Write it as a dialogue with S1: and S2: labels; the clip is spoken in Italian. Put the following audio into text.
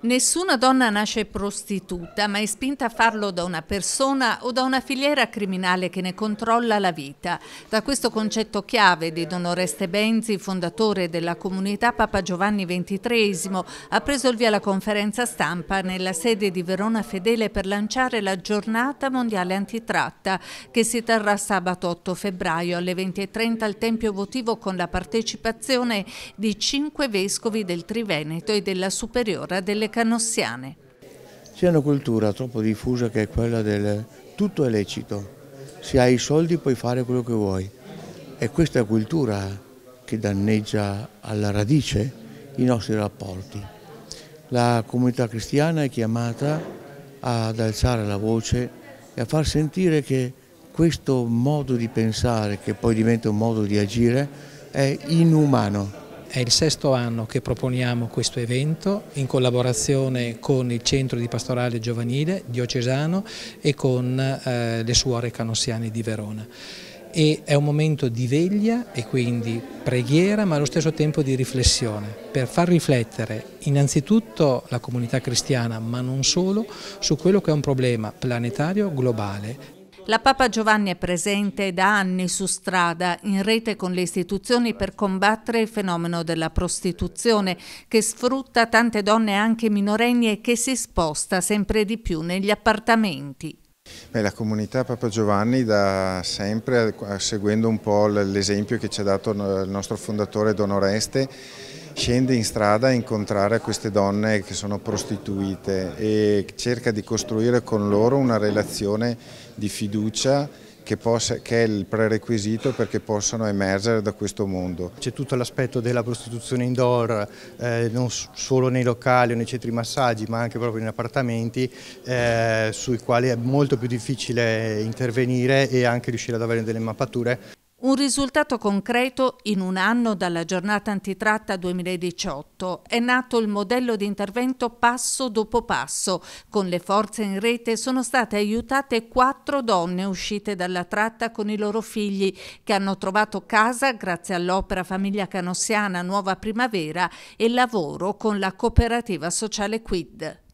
S1: Nessuna donna nasce prostituta, ma è spinta a farlo da una persona o da una filiera criminale che ne controlla la vita. Da questo concetto chiave di Don Oreste Benzi, fondatore della comunità Papa Giovanni XXIII, ha preso il via la conferenza stampa nella sede di Verona Fedele per lanciare la giornata mondiale antitratta che si terrà sabato 8 febbraio alle 20.30 al Tempio Votivo con la partecipazione di cinque vescovi del Triveneto e della Superiora delle canossiane.
S2: C'è una cultura troppo diffusa che è quella del tutto è lecito, se hai i soldi puoi fare quello che vuoi. E questa cultura che danneggia alla radice i nostri rapporti. La comunità cristiana è chiamata ad alzare la voce e a far sentire che questo modo di pensare, che poi diventa un modo di agire,
S3: è inumano. È il sesto anno che proponiamo questo evento in collaborazione con il Centro di Pastorale Giovanile diocesano e con eh, le suore canossiane di Verona. E è un momento di veglia e quindi preghiera ma allo stesso tempo di riflessione per far riflettere innanzitutto la comunità cristiana ma non solo su quello che è un problema planetario globale
S1: la Papa Giovanni è presente da anni su strada, in rete con le istituzioni per combattere il fenomeno della prostituzione, che sfrutta tante donne anche minorenni e che si sposta sempre di più negli appartamenti.
S4: Beh, la comunità Papa Giovanni da sempre, eh, seguendo un po' l'esempio che ci ha dato il nostro fondatore Don Oreste, scende in strada a incontrare queste donne che sono prostituite e cerca di costruire con loro una relazione di fiducia che, possa, che è il prerequisito perché possano emergere da questo mondo.
S5: C'è tutto l'aspetto della prostituzione indoor, eh, non solo nei locali o nei centri massaggi ma anche proprio in appartamenti, eh, sui quali è molto più difficile intervenire e anche riuscire ad avere delle mappature.
S1: Un risultato concreto in un anno dalla giornata antitratta 2018 è nato il modello di intervento passo dopo passo. Con le forze in rete sono state aiutate quattro donne uscite dalla tratta con i loro figli che hanno trovato casa grazie all'opera Famiglia Canossiana Nuova Primavera e lavoro con la cooperativa sociale Quid.